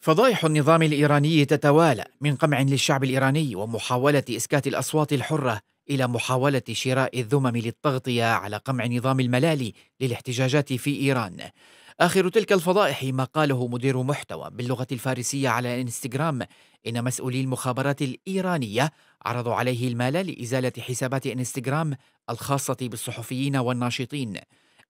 فضائح النظام الايراني تتوالى من قمع للشعب الايراني ومحاوله اسكات الاصوات الحره الى محاوله شراء الذمم للتغطيه على قمع نظام الملالي للاحتجاجات في ايران. اخر تلك الفضائح ما قاله مدير محتوى باللغه الفارسيه على انستغرام ان مسؤولي المخابرات الايرانيه عرضوا عليه المال لازاله حسابات انستغرام الخاصه بالصحفيين والناشطين.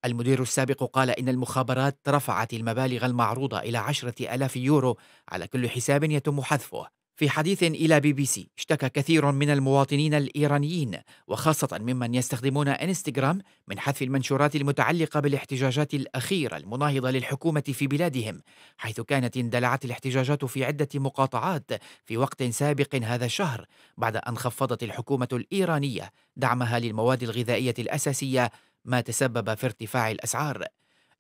المدير السابق قال إن المخابرات رفعت المبالغ المعروضة إلى عشرة ألاف يورو على كل حساب يتم حذفه في حديث إلى بي بي سي اشتكى كثير من المواطنين الإيرانيين وخاصة ممن يستخدمون إنستغرام من حذف المنشورات المتعلقة بالاحتجاجات الأخيرة المناهضة للحكومة في بلادهم حيث كانت اندلعت الاحتجاجات في عدة مقاطعات في وقت سابق هذا الشهر بعد أن خفضت الحكومة الإيرانية دعمها للمواد الغذائية الأساسية ما تسبب في ارتفاع الأسعار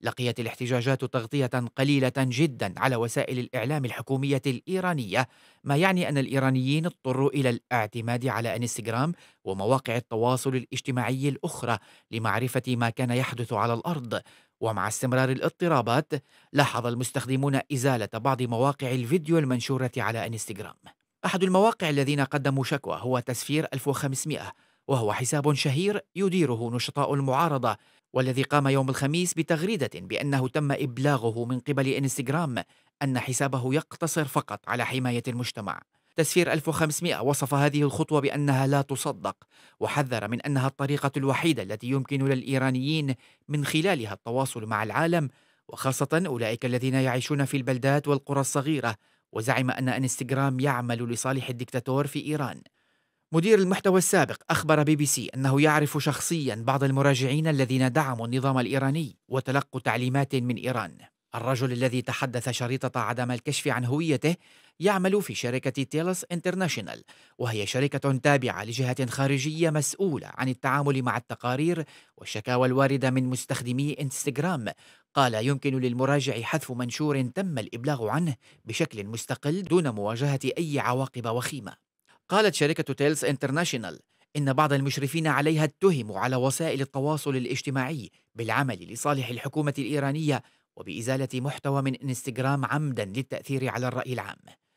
لقيت الاحتجاجات تغطية قليلة جدا على وسائل الإعلام الحكومية الإيرانية ما يعني أن الإيرانيين اضطروا إلى الاعتماد على إنستغرام ومواقع التواصل الاجتماعي الأخرى لمعرفة ما كان يحدث على الأرض ومع استمرار الاضطرابات لاحظ المستخدمون إزالة بعض مواقع الفيديو المنشورة على إنستغرام أحد المواقع الذين قدموا شكوى هو تسفير 1500 وهو حساب شهير يديره نشطاء المعارضة والذي قام يوم الخميس بتغريدة بأنه تم إبلاغه من قبل إنستغرام أن حسابه يقتصر فقط على حماية المجتمع تسفير 1500 وصف هذه الخطوة بأنها لا تصدق وحذر من أنها الطريقة الوحيدة التي يمكن للإيرانيين من خلالها التواصل مع العالم وخاصة أولئك الذين يعيشون في البلدات والقرى الصغيرة وزعم أن انستغرام يعمل لصالح الدكتاتور في إيران مدير المحتوى السابق أخبر بي بي سي أنه يعرف شخصيا بعض المراجعين الذين دعموا النظام الإيراني وتلقوا تعليمات من إيران الرجل الذي تحدث شريطة عدم الكشف عن هويته يعمل في شركة تيلس انترناشونال وهي شركة تابعة لجهة خارجية مسؤولة عن التعامل مع التقارير والشكاوى الواردة من مستخدمي انستغرام قال يمكن للمراجع حذف منشور تم الإبلاغ عنه بشكل مستقل دون مواجهة أي عواقب وخيمة قالت شركة تيلز انترناشنال إن بعض المشرفين عليها اتهموا على وسائل التواصل الاجتماعي بالعمل لصالح الحكومة الإيرانية وبإزالة محتوى من إنستغرام عمدا للتأثير على الرأي العام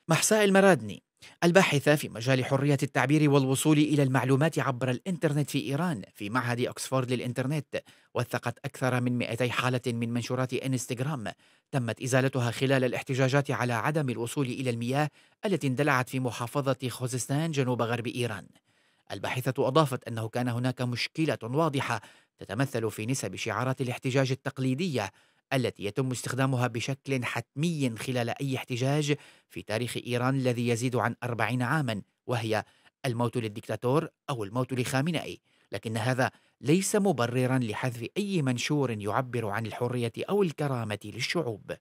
محساء المرادني الباحثة في مجال حرية التعبير والوصول إلى المعلومات عبر الإنترنت في إيران في معهد أكسفورد للإنترنت وثقت أكثر من 200 حالة من منشورات إنستغرام تمت إزالتها خلال الاحتجاجات على عدم الوصول إلى المياه التي اندلعت في محافظة خوزستان جنوب غرب إيران الباحثة أضافت أنه كان هناك مشكلة واضحة تتمثل في نسب شعارات الاحتجاج التقليدية التي يتم استخدامها بشكل حتمي خلال أي احتجاج في تاريخ إيران الذي يزيد عن أربعين عاما وهي الموت للديكتاتور أو الموت لخامنئي لكن هذا ليس مبررا لحذف أي منشور يعبر عن الحرية أو الكرامة للشعوب